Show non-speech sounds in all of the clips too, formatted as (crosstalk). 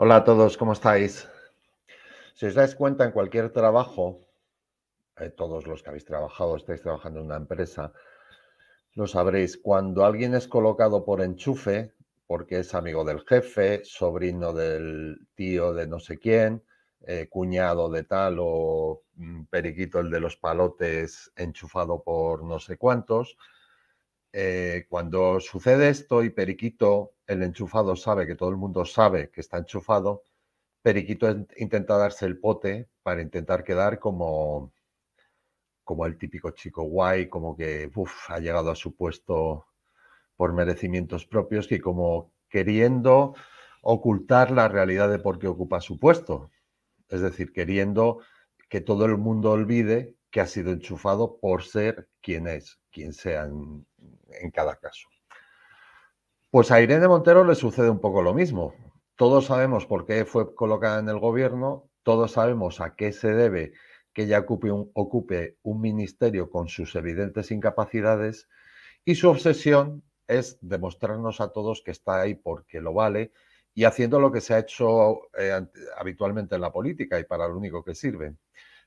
Hola a todos, ¿cómo estáis? Si os dais cuenta, en cualquier trabajo, eh, todos los que habéis trabajado, estáis trabajando en una empresa, lo sabréis, cuando alguien es colocado por enchufe, porque es amigo del jefe, sobrino del tío de no sé quién, eh, cuñado de tal o mm, periquito el de los palotes enchufado por no sé cuántos, eh, cuando sucede esto y Periquito, el enchufado, sabe que todo el mundo sabe que está enchufado, Periquito intenta darse el pote para intentar quedar como, como el típico chico guay, como que ha llegado a su puesto por merecimientos propios y como queriendo ocultar la realidad de por qué ocupa su puesto. Es decir, queriendo que todo el mundo olvide que ha sido enchufado por ser quien es, quien sea en cada caso. Pues a Irene Montero le sucede un poco lo mismo. Todos sabemos por qué fue colocada en el gobierno, todos sabemos a qué se debe que ella ocupe un, ministerio con sus evidentes incapacidades y su obsesión es demostrarnos a todos que está ahí porque lo vale y haciendo lo que se ha hecho eh, habitualmente en la política y para lo único que sirve,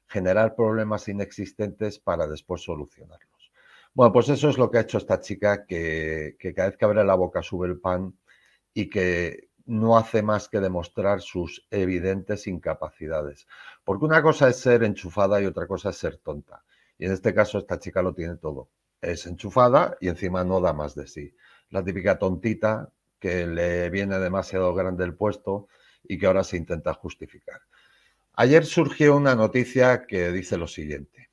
generar problemas inexistentes para después solucionarlos. Bueno, pues eso es lo que ha hecho esta chica, que, cada vez que abre la boca sube el pan y que no hace más que demostrar sus evidentes incapacidades. Porque una cosa es ser enchufada y otra cosa es ser tonta. Y en este caso esta chica lo tiene todo. Es enchufada y encima no da más de sí. La típica tontita que le viene demasiado grande el puesto y que ahora se intenta justificar. Ayer surgió una noticia que dice lo siguiente.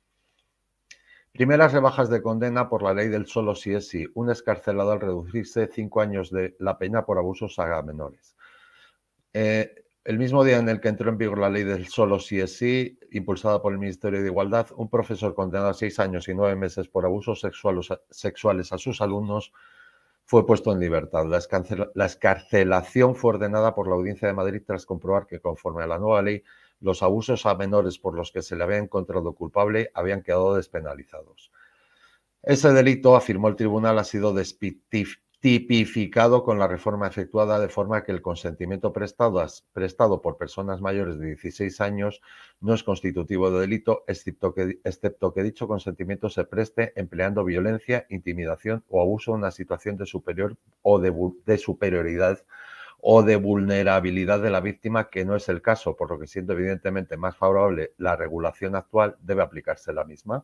Primeras rebajas de condena por la ley del solo si es sí. Un escarcelado al reducirse cinco años de la pena por abusos a menores. Eh, el mismo día en el que entró en vigor la ley del solo sí es sí, impulsada por el Ministerio de Igualdad, un profesor condenado a seis años y nueve meses por abusos sexuales a sus alumnos fue puesto en libertad. La, escarcelación fue ordenada por la Audiencia de Madrid tras comprobar que, conforme a la nueva ley, los abusos a menores por los que se le había encontrado culpable habían quedado despenalizados. Ese delito, afirmó el tribunal, ha sido tipificado con la reforma efectuada de forma que el consentimiento prestado, por personas mayores de 16 años no es constitutivo de delito, excepto que, dicho consentimiento se preste empleando violencia, intimidación o abuso en una situación de superior o de superioridad o de vulnerabilidad de la víctima, que no es el caso, por lo que siendo evidentemente más favorable la regulación actual, debe aplicarse la misma.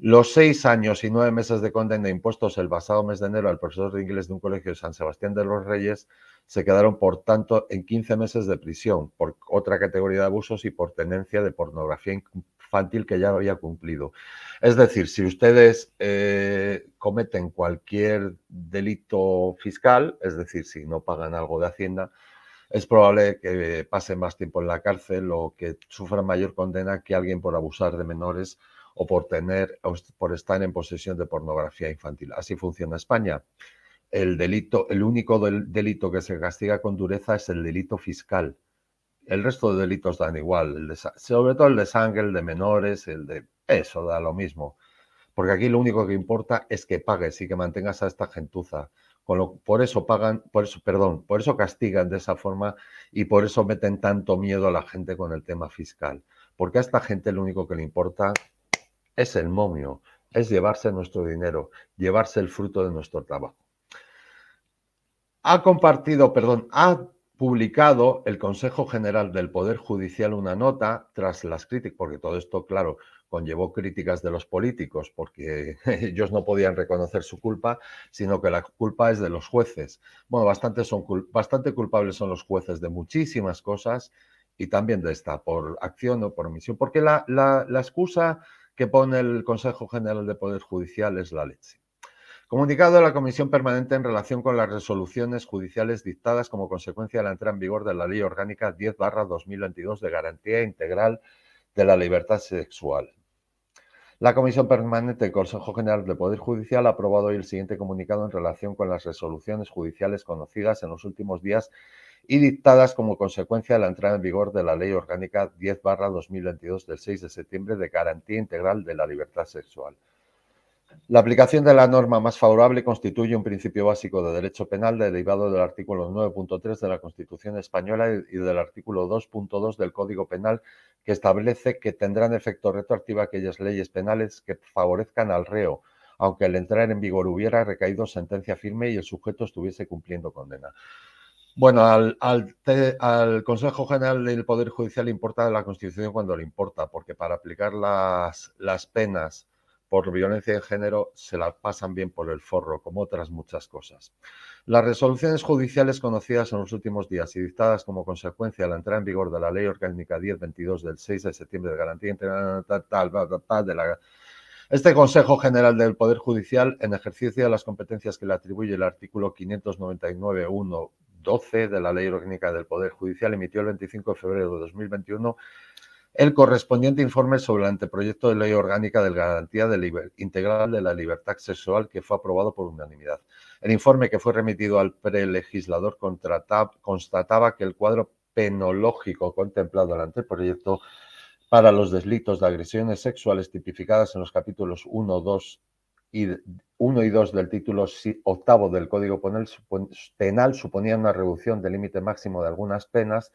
Los seis años y nueve meses de condena impuestos el pasado mes de enero al profesor de inglés de un colegio de San Sebastián de los Reyes se quedaron, por tanto, en 15 meses de prisión por otra categoría de abusos y por tenencia de pornografía infantil que ya había cumplido. Es decir, si ustedes eh, cometen cualquier delito fiscal, es decir, si no pagan algo de Hacienda, es probable que pasen más tiempo en la cárcel o que sufran mayor condena que alguien por abusar de menores o por tener por estar en posesión de pornografía infantil. Así funciona España. El delito, el único delito que se castiga con dureza es el delito fiscal. El resto de delitos dan igual, sobre todo el de sangre, el de menores, el de... Eso da lo mismo. Porque aquí lo único que importa es que pagues y que mantengas a esta gentuza. por eso pagan, por eso, perdón, por eso castigan de esa forma y por eso meten tanto miedo a la gente con el tema fiscal. Porque a esta gente lo único que le importa es el momio, es llevarse nuestro dinero, llevarse el fruto de nuestro trabajo. Ha compartido, perdón, ha publicado el Consejo General del Poder Judicial una nota tras las críticas, porque todo esto, claro, conllevó críticas de los políticos, porque (laughs) ellos no podían reconocer su culpa, sino que la culpa es de los jueces. Bueno, bastante, culpables son los jueces de muchísimas cosas y también de esta, por acción o por omisión, porque la, la, excusa que pone el Consejo General del Poder Judicial es la leche. Comunicado de la Comisión Permanente en relación con las resoluciones judiciales dictadas como consecuencia de la entrada en vigor de la Ley Orgánica 10-2022 de Garantía Integral de la Libertad Sexual. La Comisión Permanente del Consejo General del Poder Judicial ha aprobado hoy el siguiente comunicado en relación con las resoluciones judiciales conocidas en los últimos días y dictadas como consecuencia de la entrada en vigor de la Ley Orgánica 10-2022 del 6 de septiembre de Garantía Integral de la Libertad Sexual. La aplicación de la norma más favorable constituye un principio básico de derecho penal derivado del artículo 9.3 de la Constitución española y del artículo 2.2 del Código Penal que establece que tendrán efecto retroactivo aquellas leyes penales que favorezcan al reo, aunque al entrar en vigor hubiera recaído sentencia firme y el sujeto estuviese cumpliendo condena. Bueno, al, Consejo General del Poder Judicial le importa la Constitución cuando le importa, porque para aplicar las penas por violencia de género se la pasan bien por el forro, como otras muchas cosas. Las resoluciones judiciales conocidas en los últimos días y dictadas como consecuencia de la entrada en vigor de la Ley Orgánica 1022 del 6 de septiembre de Garantía Internacional de la este Consejo General del Poder Judicial, en ejercicio de las competencias que le atribuye el artículo 599.1.12 de la Ley Orgánica del Poder Judicial, emitió el 25 de febrero de 2021 el correspondiente informe sobre el anteproyecto de ley orgánica de garantía de integral de la libertad sexual que fue aprobado por unanimidad. El informe que fue remitido al prelegislador constataba que el cuadro penológico contemplado en el anteproyecto para los delitos de agresiones sexuales tipificadas en los capítulos 1, y 1 y 2 del título octavo del Código Penal suponía una reducción del límite máximo de algunas penas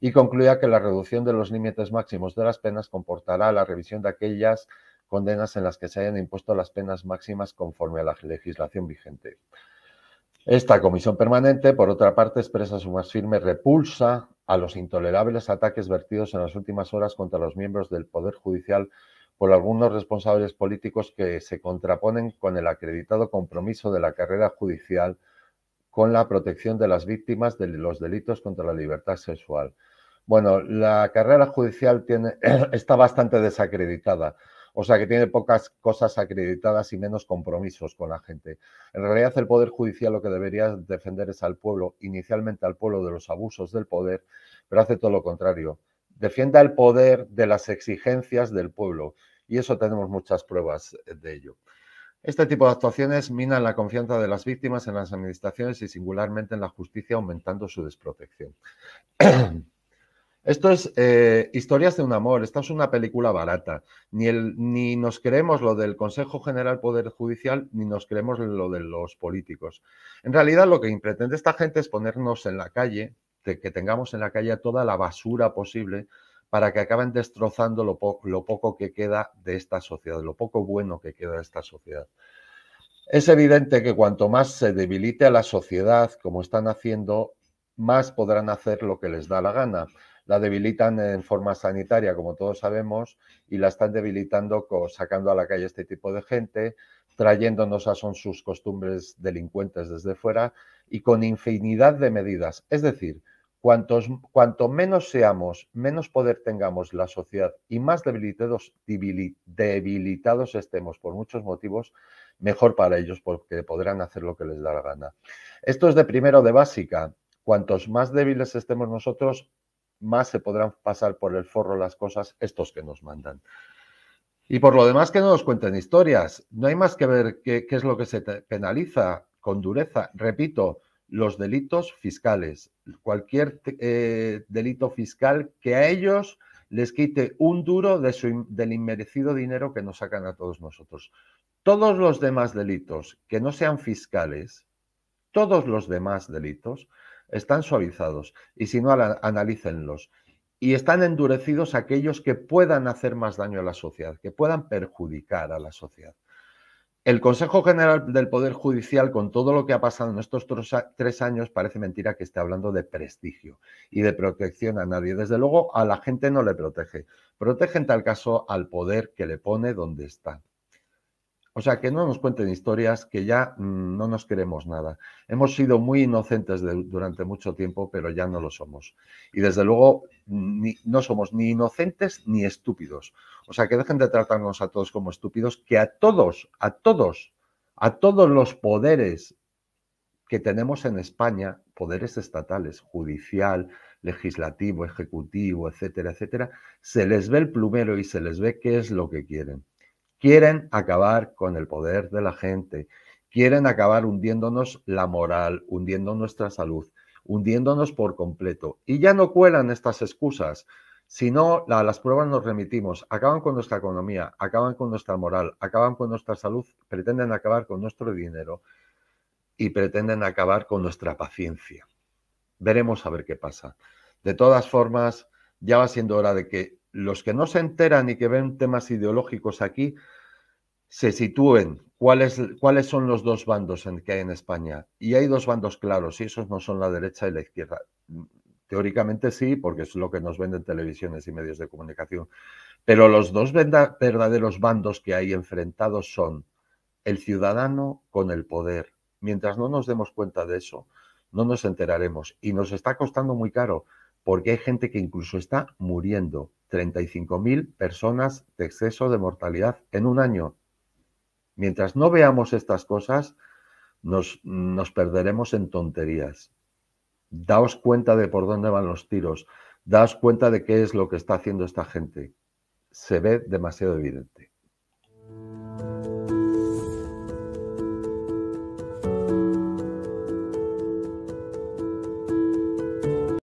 y concluía que la reducción de los límites máximos de las penas comportará la revisión de aquellas condenas en las que se hayan impuesto las penas máximas conforme a la legislación vigente. Esta comisión permanente, por otra parte, expresa su más firme repulsa a los intolerables ataques vertidos en las últimas horas contra los miembros del Poder Judicial por algunos responsables políticos que se contraponen con el acreditado compromiso de la carrera judicial con la protección de las víctimas de los delitos contra la libertad sexual. Bueno, la carrera judicial (clears throat) está bastante desacreditada, o sea que tiene pocas cosas acreditadas y menos compromisos con la gente. En realidad el Poder Judicial lo que debería defender es al pueblo, inicialmente al pueblo de los abusos del poder, pero hace todo lo contrario. Defienda el poder de las exigencias del pueblo y eso tenemos muchas pruebas de ello. Este tipo de actuaciones minan la confianza de las víctimas en las administraciones y singularmente en la justicia, aumentando su desprotección. (clears throat) Esto es eh, Historias de un amor, esta es una película barata. Ni, ni nos creemos lo del Consejo General Poder Judicial, ni nos creemos lo de los políticos. En realidad lo que pretende esta gente es ponernos en la calle, que tengamos en la calle toda la basura posible para que acaben destrozando lo, poco que queda de esta sociedad, lo poco bueno que queda de esta sociedad. Es evidente que cuanto más se debilite a la sociedad, como están haciendo, más podrán hacer lo que les da la gana. La debilitan en forma sanitaria, como todos sabemos, y la están debilitando sacando a la calle este tipo de gente, trayéndonos a son sus costumbres delincuentes desde fuera y con infinidad de medidas. Es decir, cuanto menos seamos, menos poder tengamos la sociedad y más debilitados, debilitados estemos por muchos motivos, mejor para ellos porque podrán hacer lo que les da la gana. Esto es de primero de básica. Cuantos más débiles estemos nosotros, más se podrán pasar por el forro las cosas estos que nos mandan. Y por lo demás, que no nos cuenten historias. No hay más que ver qué, qué es lo que se penaliza con dureza. Repito, los delitos fiscales, cualquier eh, delito fiscal que a ellos les quite un duro del inmerecido dinero que nos sacan a todos nosotros. Todos los demás delitos que no sean fiscales, todos los demás delitos están suavizados y si no, analícenlos. Y están endurecidos aquellos que puedan hacer más daño a la sociedad, que puedan perjudicar a la sociedad. El Consejo General del Poder Judicial, con todo lo que ha pasado en estos tres años, parece mentira que esté hablando de prestigio y de protección a nadie. Desde luego, a la gente no le protege. Protege en tal caso al poder que le pone donde está. O sea, que no nos cuenten historias que ya mm, no nos queremos nada. Hemos sido muy inocentes durante mucho tiempo, pero ya no lo somos. Y desde luego mm, no somos ni inocentes ni estúpidos. O sea, que dejen de tratarnos a todos como estúpidos, que a todos, a todos, a todos los poderes que tenemos en España, poderes estatales, judicial, legislativo, ejecutivo, etcétera, etcétera, se les ve el plumero y se les ve qué es lo que quieren. Quieren acabar con el poder de la gente. Quieren acabar hundiéndonos la moral, hundiendo nuestra salud, hundiéndonos por completo. Y ya no cuelan estas excusas. sino a las pruebas nos remitimos. Acaban con nuestra economía, acaban con nuestra moral, acaban con nuestra salud, pretenden acabar con nuestro dinero y pretenden acabar con nuestra paciencia. Veremos a ver qué pasa. De todas formas, ya va siendo hora de que los que no se enteran y que ven temas ideológicos aquí, se sitúen cuáles, cuáles son los dos bandos en, que hay en España. Y hay dos bandos claros, y esos no son la derecha y la izquierda. Teóricamente sí, porque es lo que nos venden televisiones y medios de comunicación. Pero los dos verdaderos bandos que hay enfrentados son el ciudadano con el poder. Mientras no nos demos cuenta de eso, no nos enteraremos. Y nos está costando muy caro, porque hay gente que incluso está muriendo 35.000 personas de exceso de mortalidad en un año. Mientras no veamos estas cosas, nos, nos perderemos en tonterías. Daos cuenta de por dónde van los tiros. Daos cuenta de qué es lo que está haciendo esta gente. Se ve demasiado evidente.